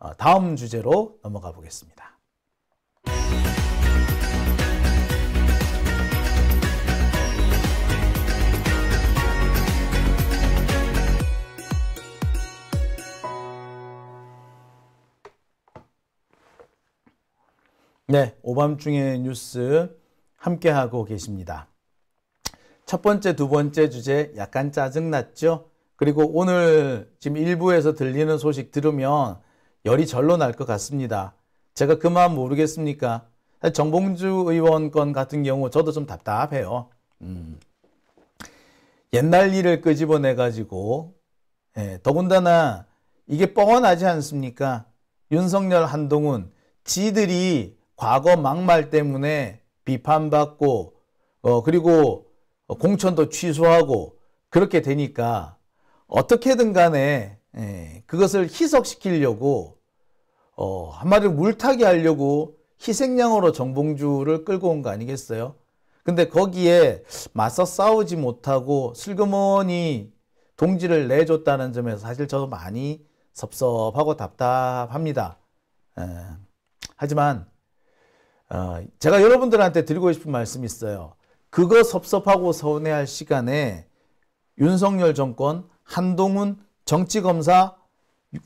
어, 다음 주제로 넘어가 보겠습니다. 네, 오밤중의 뉴스 함께하고 계십니다. 첫 번째, 두 번째 주제 약간 짜증났죠? 그리고 오늘 지금 일부에서 들리는 소식 들으면 열이 절로 날 것 같습니다. 제가 그 마음 모르겠습니까? 정봉주 의원 건 같은 경우 저도 좀 답답해요. 음. 옛날 일을 끄집어내가지고 예, 더군다나 이게 뻔하지 않습니까? 윤석열, 한동훈 지들이 과거 막말 때문에 비판받고 어, 그리고 공천도 취소하고 그렇게 되니까 어떻게든 간에 예, 그것을 희석시키려고 어, 한마디로 물타기 하려고 희생양으로 정봉주를 끌고 온 거 아니겠어요? 근데 거기에 맞서 싸우지 못하고 슬그머니 동지를 내줬다는 점에서 사실 저도 많이 섭섭하고 답답합니다. 예, 하지만 어, 제가 여러분들한테 드리고 싶은 말씀이 있어요. 그거 섭섭하고 서운해할 시간에 윤석열 정권, 한동훈, 정치검사,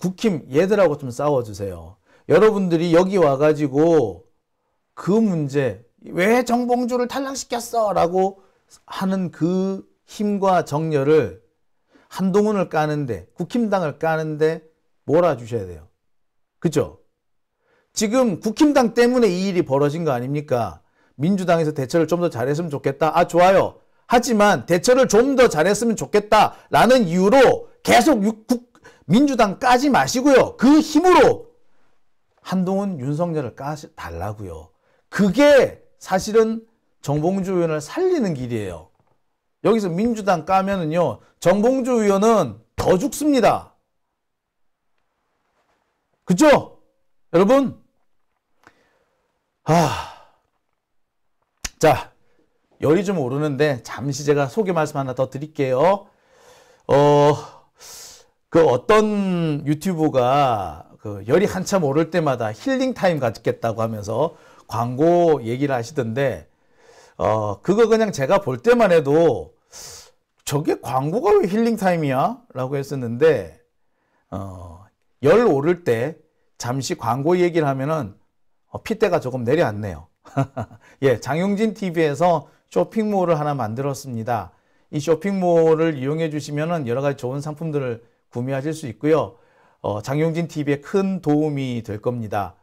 국힘 얘들하고 좀 싸워주세요. 여러분들이 여기 와가지고 그 문제 왜 정봉주를 탈락시켰어 라고 하는 그 힘과 정열을 한동훈을 까는데 국힘당을 까는데 몰아주셔야 돼요. 그죠? 지금 국힘당 때문에 이 일이 벌어진 거 아닙니까? 민주당에서 대처를 좀 더 잘했으면 좋겠다. 아 좋아요. 하지만 대처를 좀 더 잘했으면 좋겠다라는 이유로 계속 육, 국, 민주당 까지 마시고요. 그 힘으로 한동훈 윤석열을 까시 달라고요. 그게 사실은 정봉주 의원을 살리는 길이에요. 여기서 민주당 까면은요. 정봉주 의원은 더 죽습니다. 그죠? 여러분? 아. 자, 열이 좀 오르는데 잠시 제가 소개 말씀 하나 더 드릴게요. 어, 그 어떤 유튜브가 그 열이 한참 오를 때마다 힐링 타임 갖겠다고 하면서 광고 얘기를 하시던데 어 그거 그냥 제가 볼 때만 해도 저게 광고가 왜 힐링 타임이야? 라고 했었는데 어열 오를 때 잠시 광고 얘기를 하면은 어, 핏대가 조금 내려앉네요. 예, 장용진 TV에서 쇼핑몰을 하나 만들었습니다. 이 쇼핑몰을 이용해 주시면은 여러 가지 좋은 상품들을 구매하실 수 있고요. 어, 장용진 TV에 큰 도움이 될 겁니다.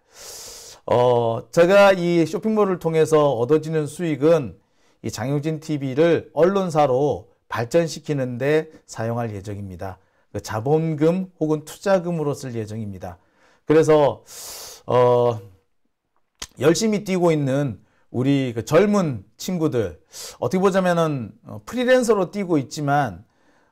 어, 제가 이 쇼핑몰을 통해서 얻어지는 수익은 이 장용진 TV를 언론사로 발전시키는데 사용할 예정입니다. 그 자본금 혹은 투자금으로 쓸 예정입니다. 그래서 어, 열심히 뛰고 있는 우리 그 젊은 친구들 어떻게 보자면은 어, 프리랜서로 뛰고 있지만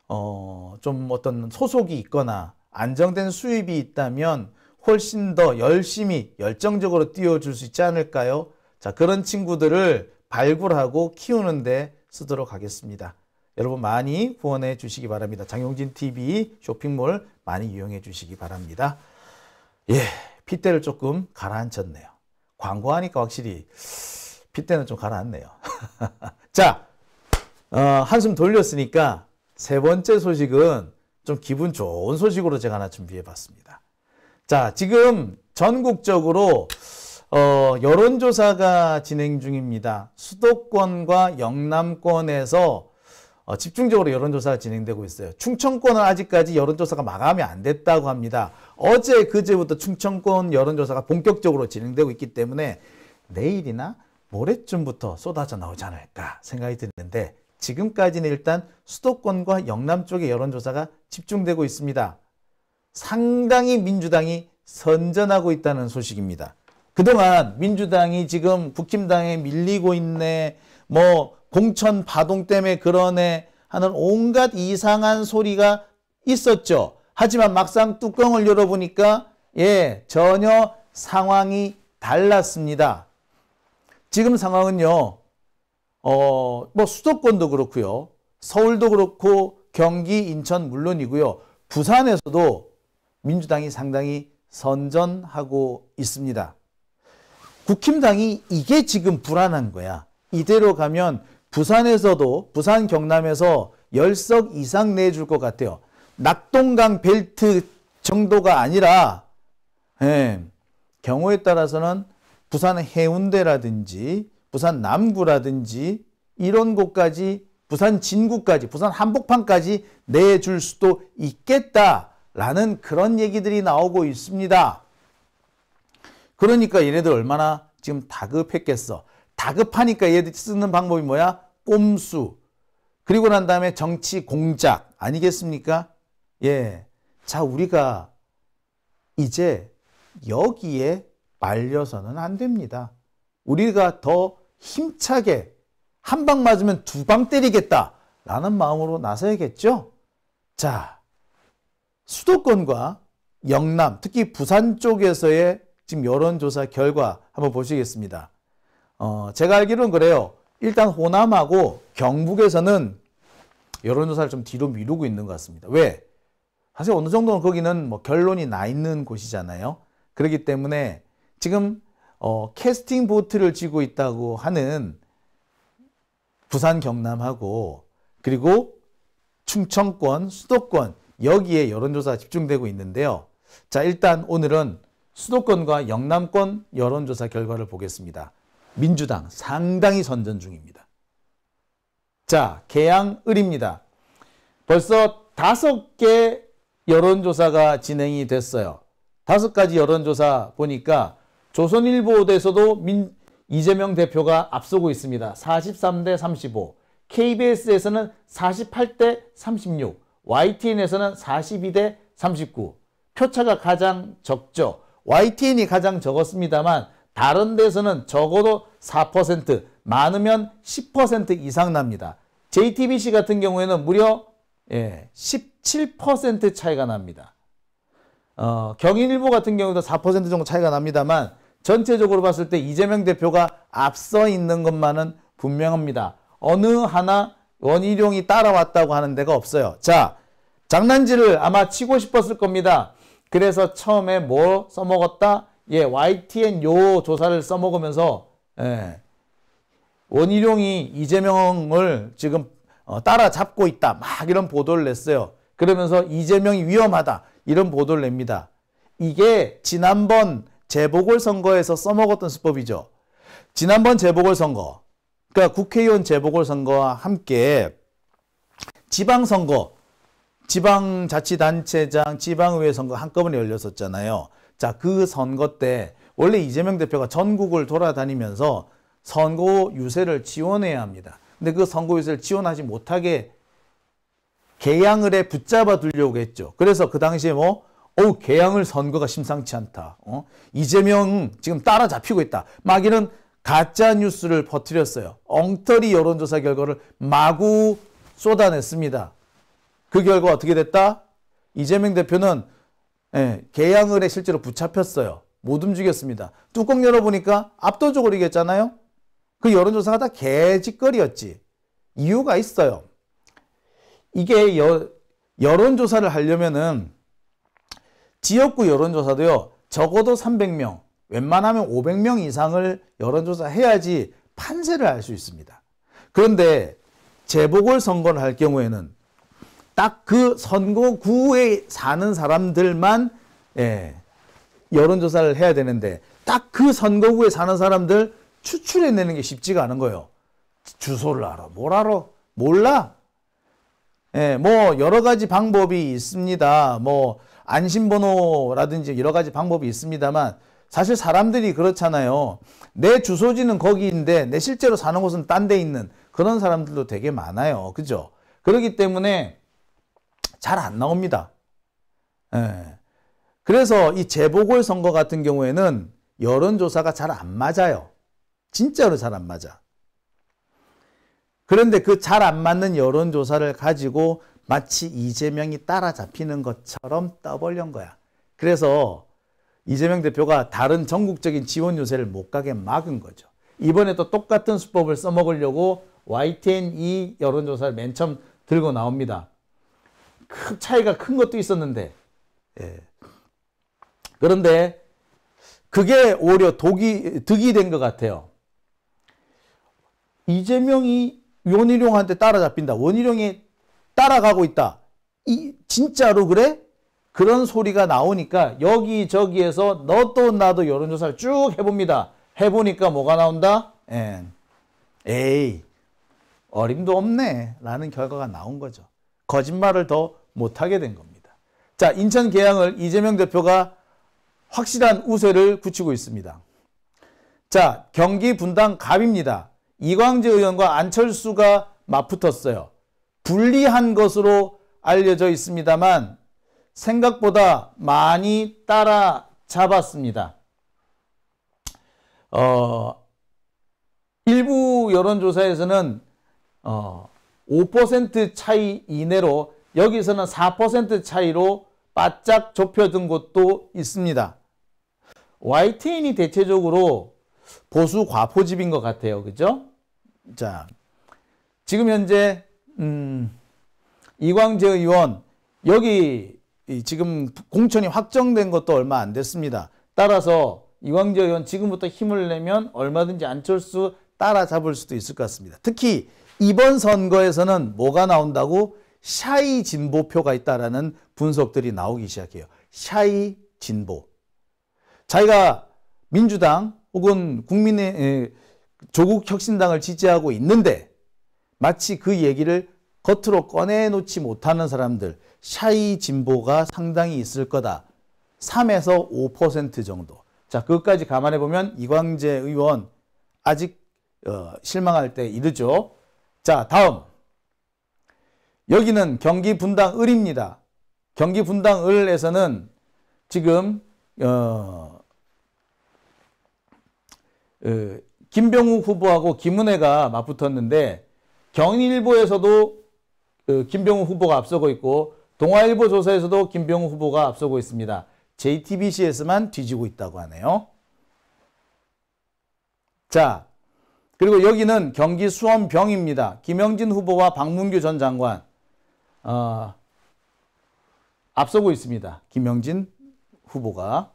어 좀 어떤 소속이 있거나 안정된 수입이 있다면 훨씬 더 열심히 열정적으로 뛰어줄 수 있지 않을까요? 자 그런 친구들을 발굴하고 키우는데 쓰도록 하겠습니다. 여러분 많이 후원해 주시기 바랍니다. 장용진 TV 쇼핑몰 많이 이용해 주시기 바랍니다. 예, 핏대를 조금 가라앉혔네요. 광고하니까 확실히 빗때는좀 가라앉네요. 자, 어, 한숨 돌렸으니까 세 번째 소식은 좀 기분 좋은 소식으로 제가 하나 준비해 봤습니다. 자, 지금 전국적으로 어, 여론조사가 진행 중입니다. 수도권과 영남권에서 어, 집중적으로 여론조사가 진행되고 있어요. 충청권은 아직까지 여론조사가 마감이 안 됐다고 합니다. 어제 그제부터 충청권 여론조사가 본격적으로 진행되고 있기 때문에 내일이나 모레쯤부터 쏟아져 나오지 않을까 생각이 드는데 지금까지는 일단 수도권과 영남 쪽의 여론조사가 집중되고 있습니다. 상당히 민주당이 선전하고 있다는 소식입니다. 그동안 민주당이 지금 북침당에 밀리고 있네, 뭐 공천 파동 때문에 그러네 하는 온갖 이상한 소리가 있었죠. 하지만 막상 뚜껑을 열어보니까 예, 전혀 상황이 달랐습니다. 지금 상황은요. 어, 뭐 수도권도 그렇고요. 서울도 그렇고 경기, 인천 물론이고요. 부산에서도 민주당이 상당히 선전하고 있습니다. 국힘당이 이게 지금 불안한 거야. 이대로 가면 부산에서도 부산 경남에서 10석 이상 내줄 것 같아요. 낙동강 벨트 정도가 아니라 예, 경우에 따라서는 부산 해운대라든지 부산 남구라든지 이런 곳까지 부산 진구까지 부산 한복판까지 내줄 수도 있겠다라는 그런 얘기들이 나오고 있습니다. 그러니까 얘네들 얼마나 지금 다급했겠어. 다급하니까 얘들 쓰는 방법이 뭐야? 꼼수. 그리고 난 다음에 정치 공작 아니겠습니까? 예. 자, 우리가 이제 여기에 말려서는 안 됩니다. 우리가 더 힘차게 한 방 맞으면 두 방 때리겠다 라는 마음으로 나서야겠죠? 자, 수도권과 영남, 특히 부산 쪽에서의 지금 여론조사 결과 한번 보시겠습니다. 어, 제가 알기로는 그래요. 일단 호남하고 경북에서는 여론조사를 좀 뒤로 미루고 있는 것 같습니다. 왜? 사실 어느 정도는 거기는 뭐 결론이 나 있는 곳이잖아요. 그렇기 때문에 지금 어, 캐스팅 보트를 쥐고 있다고 하는 부산 경남하고 그리고 충청권, 수도권 여기에 여론조사가 집중되고 있는데요. 자 일단 오늘은 수도권과 영남권 여론조사 결과를 보겠습니다. 민주당 상당히 선전 중입니다. 자 개항을입니다. 벌써 다섯 개 여론조사가 진행이 됐어요. 다섯 가지 여론조사 보니까 조선일보에서도 대 민, 이재명 대표가 앞서고 있습니다. 43대 35, KBS에서는 48대 36, YTN에서는 42대 39. 표차가 가장 적죠. YTN이 가장 적었습니다만 다른 데서는 적어도 4%, 많으면 10% 이상 납니다. JTBC 같은 경우에는 무려 17% 예, 차이가 납니다. 어, 경인일보 같은 경우도 4% 정도 차이가 납니다만 전체적으로 봤을 때 이재명 대표가 앞서 있는 것만은 분명합니다. 어느 하나 원희룡이 따라왔다고 하는 데가 없어요. 자, 장난질을 아마 치고 싶었을 겁니다. 그래서 처음에 뭐 써먹었다? 예, YTN 요 조사를 써먹으면서 예, 원희룡이 이재명을 지금 어, 따라잡고 있다. 막 이런 보도를 냈어요. 그러면서 이재명이 위험하다. 이런 보도를 냅니다. 이게 지난번 재보궐선거에서 써먹었던 수법이죠. 지난번 재보궐선거, 그러니까 국회의원 재보궐선거와 함께 지방선거, 지방자치단체장, 지방의회 선거 한꺼번에 열렸었잖아요. 자, 그 선거 때 원래 이재명 대표가 전국을 돌아다니면서 선거 유세를 지원해야 합니다. 근데 그 선거 유세를 지원하지 못하게 개양을해 붙잡아 두려고 했죠. 그래서 그 당시에 뭐 어우 개항을 선거가 심상치 않다. 어? 이재명 지금 따라잡히고 있다. 마귀는 가짜 뉴스를 퍼뜨렸어요. 엉터리 여론조사 결과를 마구 쏟아냈습니다. 그 결과 어떻게 됐다? 이재명 대표는 예, 개항을 해 실제로 붙잡혔어요. 못 움직였습니다. 뚜껑 열어보니까 압도적으로 이겼잖아요. 그 여론조사가 다 개짓거리였지. 이유가 있어요. 이게 여, 여론조사를 하려면은 지역구 여론조사도요. 적어도 300명, 웬만하면 500명 이상을 여론조사해야지 판세를 알 수 있습니다. 그런데 재보궐 선거를 할 경우에는 딱 그 선거구에 사는 사람들만 예, 여론조사를 해야 되는데 딱 그 선거구에 사는 사람들 추출해내는 게 쉽지가 않은 거예요. 주소를 알아. 뭘 알아? 몰라. 예, 뭐 여러 가지 방법이 있습니다. 뭐 안심번호라든지 여러 가지 방법이 있습니다만 사실 사람들이 그렇잖아요. 내 주소지는 거기인데 내 실제로 사는 곳은 딴 데 있는 그런 사람들도 되게 많아요. 그죠? 그렇기 때문에 잘 안 나옵니다. 예. 그래서 이 재보궐선거 같은 경우에는 여론조사가 잘 안 맞아요. 진짜로 잘 안 맞아. 그런데 그 잘 안 맞는 여론조사를 가지고 마치 이재명이 따라잡히는 것처럼 떠벌린 거야. 그래서 이재명 대표가 다른 전국적인 지원 요새를 못 가게 막은 거죠. 이번에 도 똑같은 수법을 써먹으려고 YTN 이 e 여론조사를 맨 처음 들고 나옵니다. 큰 차이가 큰 것도 있었는데 예. 그런데 그게 오히려 독이 득이 된 것 같아요. 이재명이 원희룡한테 따라잡힌다. 원희룡이 따라가고 있다. 이 진짜로 그래? 그런 소리가 나오니까 여기저기에서 너도 나도 여론조사를 쭉 해봅니다. 해보니까 뭐가 나온다? N. 에이 어림도 없네 라는 결과가 나온 거죠. 거짓말을 더 못하게 된 겁니다. 자 인천 계양을 이재명 대표가 확실한 우세를 굳히고 있습니다. 자 경기 분당 갑입니다. 이광재 의원과 안철수가 맞붙었어요. 불리한 것으로 알려져 있습니다만 생각보다 많이 따라잡았습니다. 어, 일부 여론조사에서는 어, 5% 차이 이내로 여기서는 4% 차이로 바짝 좁혀진 곳도 있습니다. YTN이 대체적으로 보수 과포집인 것 같아요. 그죠? 자, 지금 현재 음, 이광재 의원 여기 지금 공천이 확정된 것도 얼마 안 됐습니다. 따라서 이광재 의원 지금부터 힘을 내면 얼마든지 안철수 따라잡을 수도 있을 것 같습니다. 특히 이번 선거에서는 뭐가 나온다고 샤이 진보표가 있다라는 분석들이 나오기 시작해요. 샤이 진보. 자기가 민주당 혹은 국민의 조국 혁신당을 지지하고 있는데 마치 그 얘기를 겉으로 꺼내놓지 못하는 사람들, 샤이 진보가 상당히 있을 거다. 3에서 5% 정도. 자, 그것까지 감안해 보면 이광재 의원 아직 어, 실망할 때 이르죠. 자, 다음. 여기는 경기 분당 을입니다. 경기 분당 을에서는 지금 어, 어, 김병욱 후보하고 김은혜가 맞붙었는데 경일보에서도 그 김병우 후보가 앞서고 있고 동아일보 조사에서도 김병우 후보가 앞서고 있습니다. JTBC에서만 뒤지고 있다고 하네요. 자, 그리고 여기는 경기 수원병입니다. 김영진 후보와 박문규 전 장관 어, 앞서고 있습니다. 김영진 후보가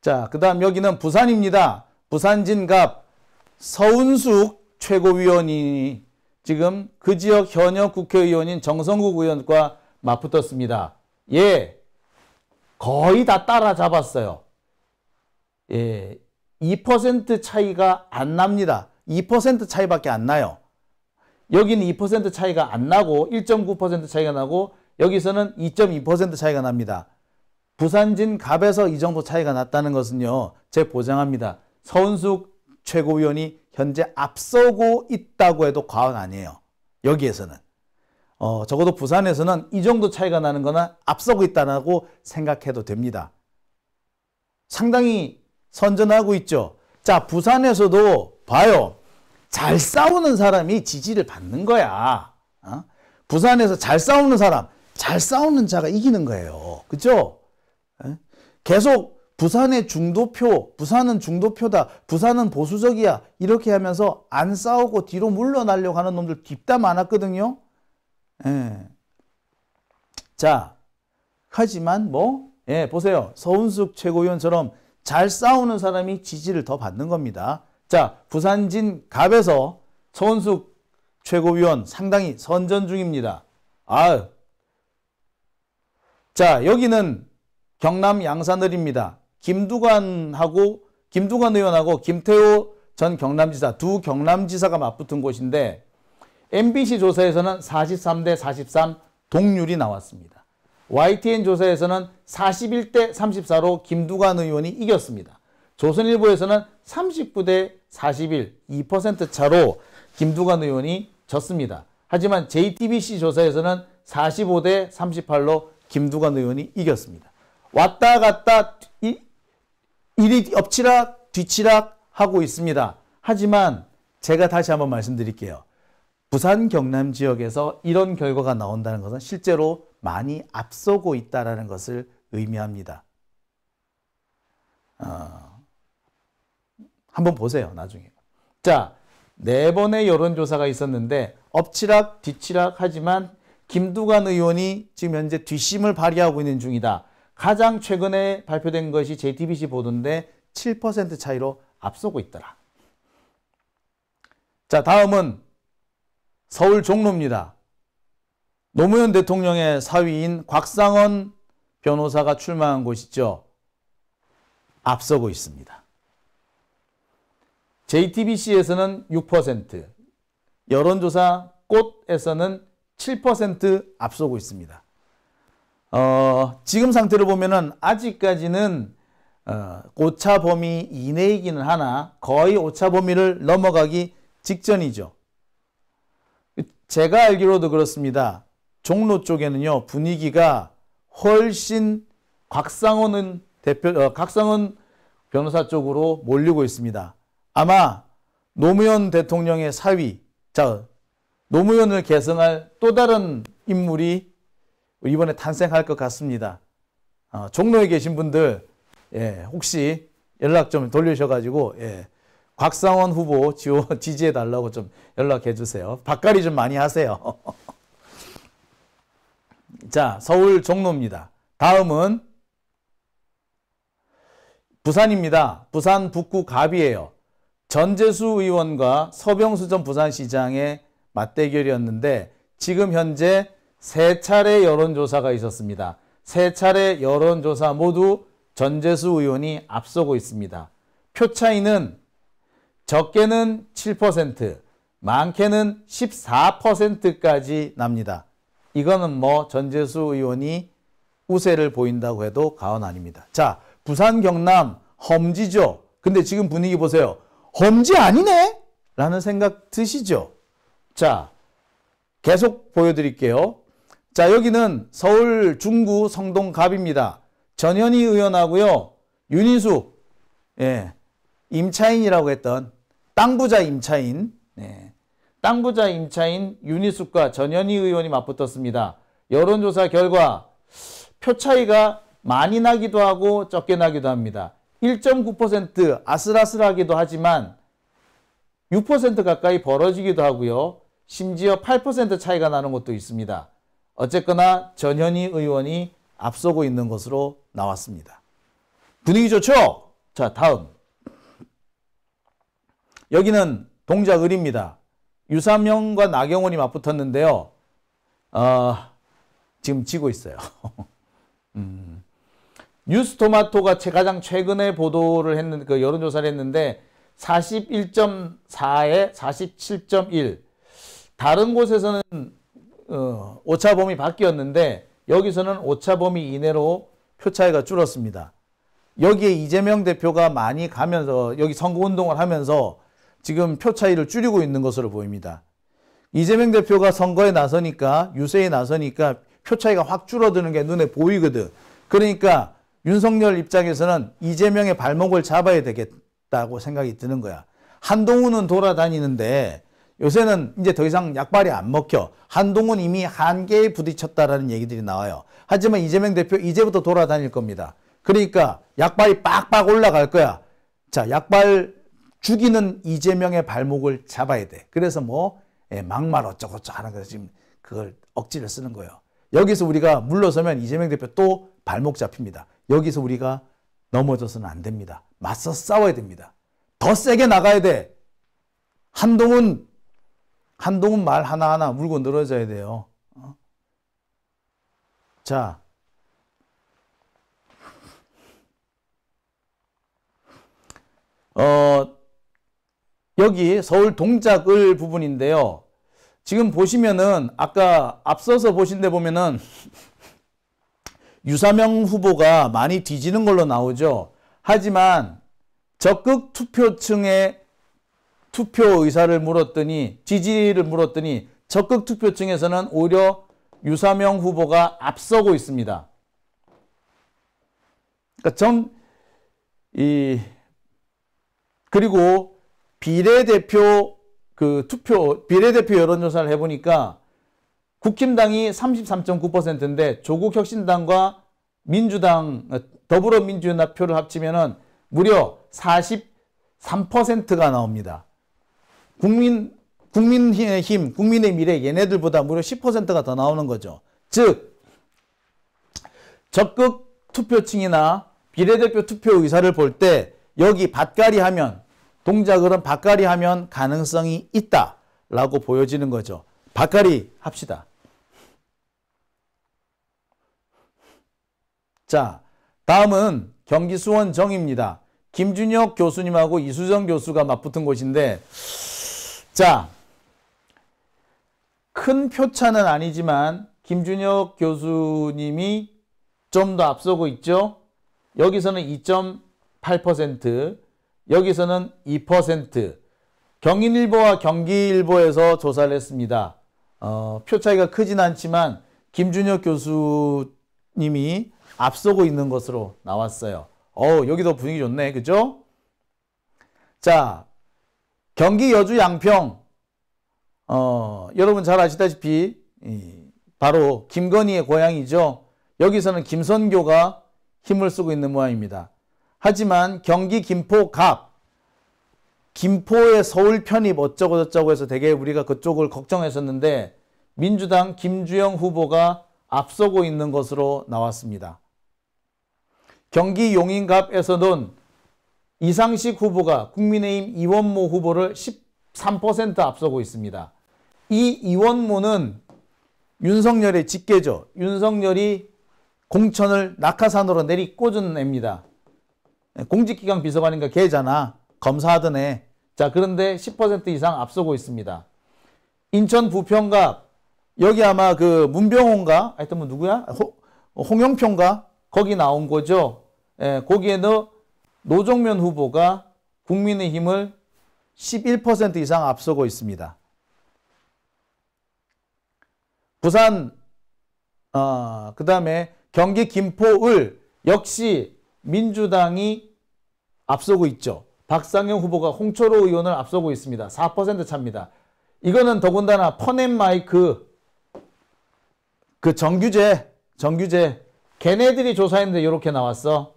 자, 그 다음 여기는 부산입니다. 부산진갑 서운숙 최고위원이 지금 그 지역 현역 국회의원인 정성국 의원과 맞붙었습니다. 예, 거의 다 따라잡았어요. 예, 2% 차이가 안 납니다. 2% 차이밖에 안 나요. 여기는 2% 차이가 안 나고 1.9% 차이가 나고 여기서는 2.2% 차이가 납니다. 부산진 갑에서 이 정도 차이가 났다는 것은요. 제 보장합니다. 서은숙 최고위원이 현재 앞서고 있다고 해도 과언 아니에요. 여기에서는. 어, 적어도 부산에서는 이 정도 차이가 나는 거는 앞서고 있다고 생각해도 됩니다. 상당히 선전하고 있죠. 자, 부산에서도 봐요. 잘 싸우는 사람이 지지를 받는 거야. 어? 부산에서 잘 싸우는 사람, 잘 싸우는 자가 이기는 거예요. 그죠? 어? 계속 부산의 중도표, 부산은 중도표다, 부산은 보수적이야 이렇게 하면서 안 싸우고 뒤로 물러나려고 하는 놈들 깊다 많았거든요. 예. 자, 하지만 뭐, 예, 보세요. 서운숙 최고위원처럼 잘 싸우는 사람이 지지를 더 받는 겁니다. 자, 부산진 갑에서 서운숙 최고위원 상당히 선전 중입니다. 아 자, 여기는 경남 양산을입니다. 김두관하고 김두관 의원하고 김태호 전 경남지사 두 경남지사가 맞붙은 곳인데 MBC 조사에서는 43대 43 동률이 나왔습니다. YTN 조사에서는 41대 34로 김두관 의원이 이겼습니다. 조선일보에서는 39대 41, 2% 차로 김두관 의원이 졌습니다. 하지만 JTBC 조사에서는 45대 38로 김두관 의원이 이겼습니다. 왔다 갔다 이, 일이 엎치락 뒤치락 하고 있습니다. 하지만 제가 다시 한번 말씀드릴게요. 부산 경남 지역에서 이런 결과가 나온다는 것은 실제로 많이 앞서고 있다는 것을 의미합니다. 어, 한번 보세요 나중에. 자, 네 번의 여론조사가 있었는데 엎치락 뒤치락 하지만 김두관 의원이 지금 현재 뒷심을 발휘하고 있는 중이다. 가장 최근에 발표된 것이 JTBC 보도인데 7% 차이로 앞서고 있더라. 자, 다음은 서울 종로입니다. 노무현 대통령의 사위인 곽상원 변호사가 출마한 곳이죠. 앞서고 있습니다. JTBC에서는 6%, 여론조사 꽃에서는 7% 앞서고 있습니다. 어, 지금 상태를 보면은 아직까지는 어, 오차 범위 이내이기는 하나 거의 오차 범위를 넘어가기 직전이죠. 제가 알기로도 그렇습니다. 종로 쪽에는요 분위기가 훨씬 곽상원은 대표 어, 곽상원 변호사 쪽으로 몰리고 있습니다. 아마 노무현 대통령의 사위 자 노무현을 계승할 또 다른 인물이 이번에 탄생할 것 같습니다. 어, 종로에 계신 분들 예, 혹시 연락 좀 돌리셔가지고 예, 곽상원 후보 지원 지지해 달라고 좀 연락해 주세요. 박갈이 좀 많이 하세요. 자, 서울 종로입니다. 다음은 부산입니다. 부산 북구 갑이에요. 전재수 의원과 서병수 전 부산시장의 맞대결이었는데 지금 현재 세 차례 여론조사가 있었습니다. 세 차례 여론조사 모두 전재수 의원이 앞서고 있습니다. 표 차이는 적게는 7%, 많게는 14%까지 납니다. 이거는 뭐 전재수 의원이 우세를 보인다고 해도 과언 아닙니다. 자, 부산 경남 험지죠. 근데 지금 분위기 보세요. 험지 아니네? 라는 생각 드시죠? 자, 계속 보여드릴게요. 자 여기는 서울 중구 성동갑입니다. 전현희 의원하고요. 윤인수 예, 임차인이라고 했던 땅부자 임차인 예, 땅부자 임차인 윤희숙과 전현희 의원이 맞붙었습니다. 여론조사 결과 표 차이가 많이 나기도 하고 적게 나기도 합니다. 1.9% 아슬아슬하기도 하지만 6% 가까이 벌어지기도 하고요. 심지어 8% 차이가 나는 것도 있습니다. 어쨌거나 전현희 의원이 앞서고 있는 것으로 나왔습니다. 분위기 좋죠? 자, 다음. 여기는 동작을입니다. 유삼영과 나경원이 맞붙었는데요. 어, 지금 지고 있어요. 음. 뉴스토마토가 가장 최근에 보도를 했는 그 여론조사를 했는데 41.4에 47.1 다른 곳에서는 어, 오차범위 바뀌었는데 여기서는 오차범위 이내로 표차이가 줄었습니다. 여기에 이재명 대표가 많이 가면서 여기 선거운동을 하면서 지금 표차이를 줄이고 있는 것으로 보입니다. 이재명 대표가 선거에 나서니까 유세에 나서니까 표차이가 확 줄어드는 게 눈에 보이거든. 그러니까 윤석열 입장에서는 이재명의 발목을 잡아야 되겠다고 생각이 드는 거야. 한동훈은 돌아다니는데 요새는 이제 더 이상 약발이 안 먹혀 한동훈 이미 한계에 부딪혔다라는 얘기들이 나와요. 하지만 이재명 대표 이제부터 돌아다닐 겁니다. 그러니까 약발이 빡빡 올라갈 거야. 자, 약발 죽이는 이재명의 발목을 잡아야 돼. 그래서 뭐 예, 막말 어쩌고저쩌고 하는 거지. 금 그걸 억지를 쓰는 거예요. 여기서 우리가 물러서면 이재명 대표 또 발목 잡힙니다. 여기서 우리가 넘어져서는 안 됩니다. 맞서 싸워야 됩니다. 더 세게 나가야 돼. 한동훈 한동훈 말 하나하나 물고 늘어져야 돼요. 어? 자. 어, 여기 서울 동작을 부분인데요. 지금 보시면은 아까 앞서서 보신 데 보면은 유사명 후보가 많이 뒤지는 걸로 나오죠. 하지만 적극 투표층의 투표 의사를 물었더니 지지를 물었더니 적극 투표층에서는 오히려 유사명 후보가 앞서고 있습니다. 그러니까 정, 이, 그리고 비례대표 그 투표, 비례대표 여론조사를 해보니까 국힘당이 33.9%인데 조국혁신당과 민주당, 더불어민주연합 표를 합치면은 무려 43%가 나옵니다. 국민, 국민의힘, 국민의 미래 얘네들보다 무려 10%가 더 나오는 거죠. 즉 적극 투표층이나 비례대표 투표 의사를 볼 때 여기 밭갈이 하면 동작은 으 밭갈이 하면 가능성이 있다라고 보여지는 거죠. 밭갈이 합시다. 자, 다음은 경기 수원정입니다. 김준혁 교수님하고 이수정 교수가 맞붙은 곳인데 자, 큰 표차는 아니지만 김준혁 교수님이 좀 더 앞서고 있죠. 여기서는 2.8%, 여기서는 2%, 경인일보와 경기일보에서 조사를 했습니다. 어, 표 차이가 크진 않지만 김준혁 교수님이 앞서고 있는 것으로 나왔어요. 어 여기도 분위기 좋네. 그죠? 자, 경기 여주 양평 어, 여러분 잘 아시다시피 바로 김건희의 고향이죠. 여기서는 김선교가 힘을 쓰고 있는 모양입니다. 하지만 경기 김포 갑 김포의 서울 편입 어쩌고 저쩌고 해서 되게 우리가 그쪽을 걱정했었는데 민주당 김주영 후보가 앞서고 있는 것으로 나왔습니다. 경기 용인갑에서는 이상식 후보가 국민의힘 이원모 후보를 13% 앞서고 있습니다. 이 이원모는 윤석열의 직계죠. 윤석열이 공천을 낙하산으로 내리 꽂은 애입니다. 공직기강 비서관인가 걔잖아. 검사하던 애. 자 그런데 10% 이상 앞서고 있습니다. 인천 부평갑 여기 아마 그 문병호인가 하여튼 뭐 누구야? 홍영표인가? 거기 나온 거죠. 예, 거기에 너 노정면 후보가 국민의힘을 11% 이상 앞서고 있습니다. 부산, 어, 그 다음에 경기 김포을 역시 민주당이 앞서고 있죠. 박상영 후보가 홍철호 의원을 앞서고 있습니다. 4% 차입니다. 이거는 더군다나 퍼넷마이크 그 정규제 정규제 걔네들이 조사했는데 이렇게 나왔어.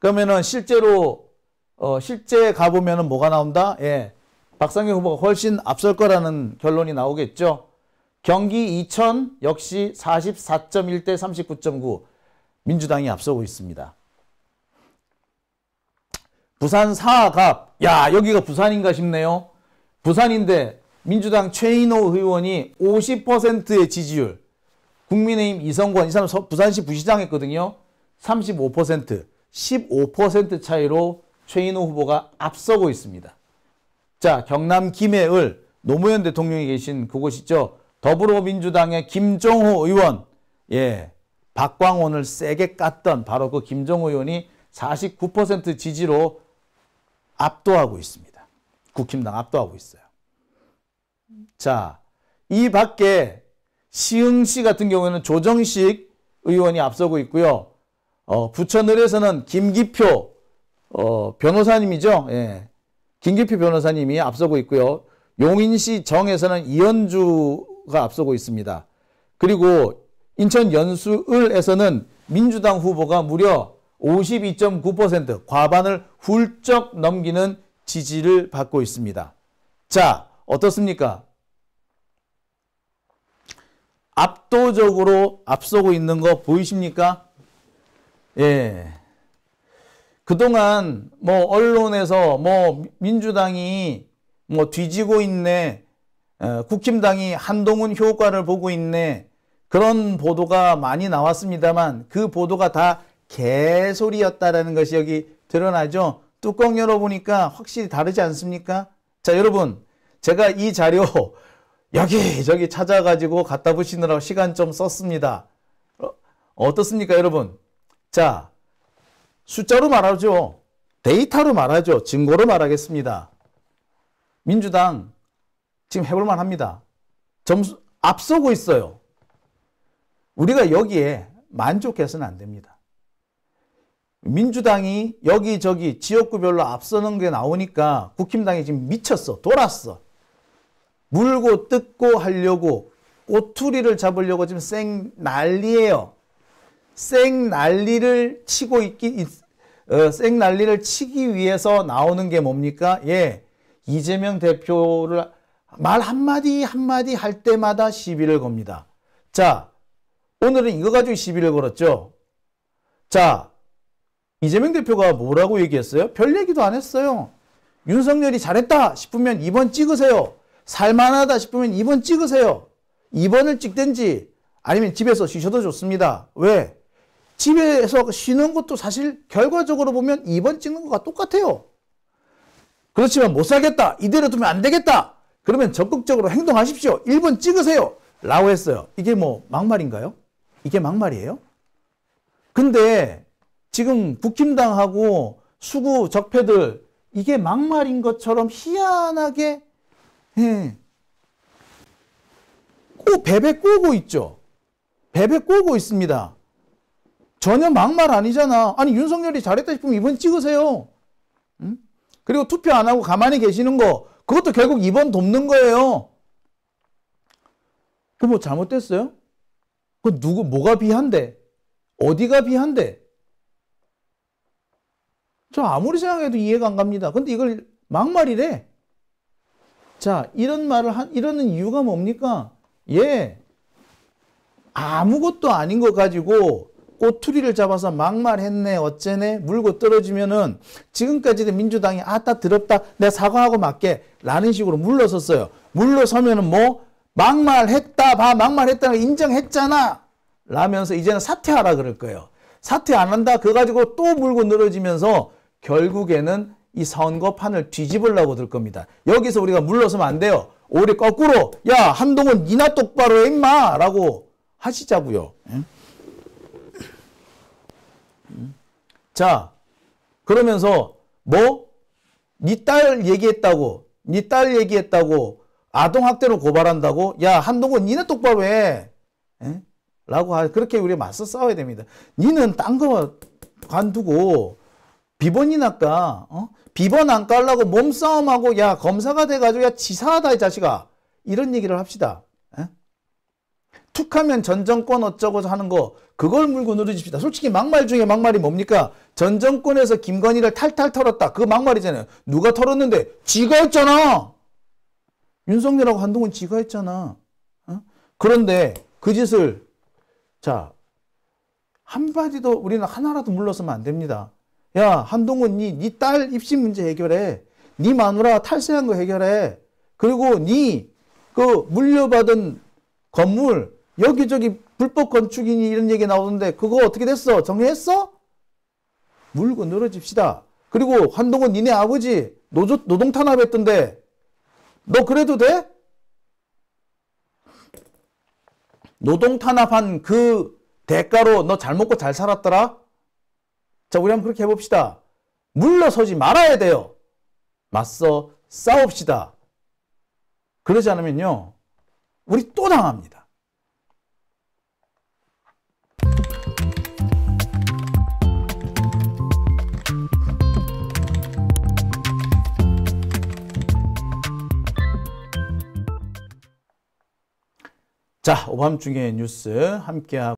그러면은 실제로 어 실제 가보면은 뭐가 나온다? 예. 박상현 후보가 훨씬 앞설 거라는 결론이 나오겠죠. 경기 이천 역시 44.1 대 39.9 민주당이 앞서고 있습니다. 부산 사갑 야 여기가 부산인가 싶네요. 부산인데 민주당 최인호 의원이 50%의 지지율 국민의힘 이성권 이 사람 부산시 부시장 했거든요. 35% 15% 차이로 최인호 후보가 앞서고 있습니다. 자, 경남 김해을 노무현 대통령이 계신 그곳이죠. 더불어민주당의 김종호 의원, 예, 박광원을 세게 깠던 바로 그 김종호 의원이 49% 지지로 압도하고 있습니다. 국힘당 압도하고 있어요. 자, 이 밖에 시흥시 같은 경우에는 조정식 의원이 앞서고 있고요. 어, 부천을에서는 김기표 어, 변호사님이죠. 예. 김기표 변호사님이 앞서고 있고요. 용인시 정에서는 이현주가 앞서고 있습니다. 그리고 인천 연수을에서는 민주당 후보가 무려 52.9% 과반을 훌쩍 넘기는 지지를 받고 있습니다. 자, 어떻습니까? 압도적으로 앞서고 있는 거 보이십니까? 예. 그동안 뭐 언론에서 뭐 민주당이 뭐 뒤지고 있네. 어, 국힘당이 한동훈 효과를 보고 있네. 그런 보도가 많이 나왔습니다만 그 보도가 다 개소리였다라는 것이 여기 드러나죠. 뚜껑 열어보니까 확실히 다르지 않습니까? 자, 여러분. 제가 이 자료 여기저기 찾아가지고 갖다 보시느라 시간 좀 썼습니다. 어, 어떻습니까, 여러분? 자, 숫자로 말하죠. 데이터로 말하죠. 증거로 말하겠습니다. 민주당 지금 해볼만 합니다. 점수 앞서고 있어요. 우리가 여기에 만족해서는 안 됩니다. 민주당이 여기저기 지역구별로 앞서는 게 나오니까 국힘당이 지금 미쳤어. 돌았어. 물고 뜯고 하려고 꼬투리를 잡으려고 지금 쌩 난리예요. 생 난리를 치고 있기 어, 생 난리를 치기 위해서 나오는 게 뭡니까? 예. 이재명 대표를 말 한마디 한마디 할 때마다 시비를 겁니다. 자, 오늘은 이거 가지고 시비를 걸었죠. 자, 이재명 대표가 뭐라고 얘기했어요? 별 얘기도 안 했어요. 윤석열이 잘했다 싶으면 2번 찍으세요. 살만하다 싶으면 2번 찍으세요. 2번을 찍든지 아니면 집에서 쉬셔도 좋습니다. 왜? 집에서 쉬는 것도 사실 결과적으로 보면 2번 찍는 것과 똑같아요. 그렇지만 못 살겠다. 이대로 두면 안 되겠다. 그러면 적극적으로 행동하십시오. 1번 찍으세요. 라고 했어요. 이게 뭐 막말인가요? 이게 막말이에요? 근데 지금 북힘당하고 수구 적폐들 이게 막말인 것처럼 희한하게 예, 꼬, 베베 꼬고 있죠. 베베 꼬고 있습니다. 전혀 막말 아니잖아. 아니 윤석열이 잘했다 싶으면 이번 찍으세요. 응? 그리고 투표 안 하고 가만히 계시는 거 그것도 결국 이번 돕는 거예요. 그 뭐 잘못됐어요? 그 누구 뭐가 비한데? 어디가 비한데? 저 아무리 생각해도 이해가 안 갑니다. 근데 이걸 막말이래. 자, 이런 말을 한 이러는 이유가 뭡니까? 예. 아무것도 아닌 것 가지고 꼬투리를 잡아서 막말했네 어째네 물고 떨어지면은 지금까지도 민주당이 아따 더럽다 내가 사과하고 맞게 라는 식으로 물러섰어요. 물러서면은 뭐 막말했다 봐 막말했다는 걸 인정했잖아 라면서 이제는 사퇴하라 그럴 거예요. 사퇴 안 한다 그거 가지고 또 물고 늘어지면서 결국에는 이 선거판을 뒤집으려고 들 겁니다. 여기서 우리가 물러서면 안 돼요. 오히려 거꾸로 야 한동훈 니나 똑바로 해 임마 라고 하시자고요. 응? 자, 그러면서 뭐? 니 딸 얘기했다고, 니 딸 얘기했다고 아동학대로 고발한다고? 야 한동훈 니네 똑바로 해! 에? 라고 그렇게 우리 맞서 싸워야 됩니다. 니는 딴 거 관두고 비번이나 까, 어? 비번 안 깔라고 몸싸움하고 야 검사가 돼가지고 야 치사하다 이 자식아 이런 얘기를 합시다. 에? 툭하면 전 정권 어쩌고 하는 거 그걸 물고 늘어집시다. 솔직히 막말 중에 막말이 뭡니까? 전 정권에서 김건희를 탈탈 털었다. 그 막말이잖아요. 누가 털었는데? 지가 했잖아. 윤석열하고 한동훈 지가 했잖아. 어? 그런데 그 짓을 자 한마디도 우리는 하나라도 물러서면 안 됩니다. 야 한동훈 니딸 네 입시 문제 해결해. 네 마누라 탈세한 거 해결해. 그리고 니 그 물려받은 건물, 여기저기 불법 건축이니 이런 얘기 나오는데 그거 어떻게 됐어? 정리했어? 물고 늘어집시다. 그리고 환동은 니네 아버지 노조, 노동 탄압했던데 너 그래도 돼? 노동 탄압한 그 대가로 너 잘 먹고 잘 살았더라? 자 우리 한번 그렇게 해봅시다. 물러서지 말아야 돼요. 맞서 싸웁시다. 그러지 않으면요. 우리 또 당합니다. 자, 오밤중에 뉴스 함께하고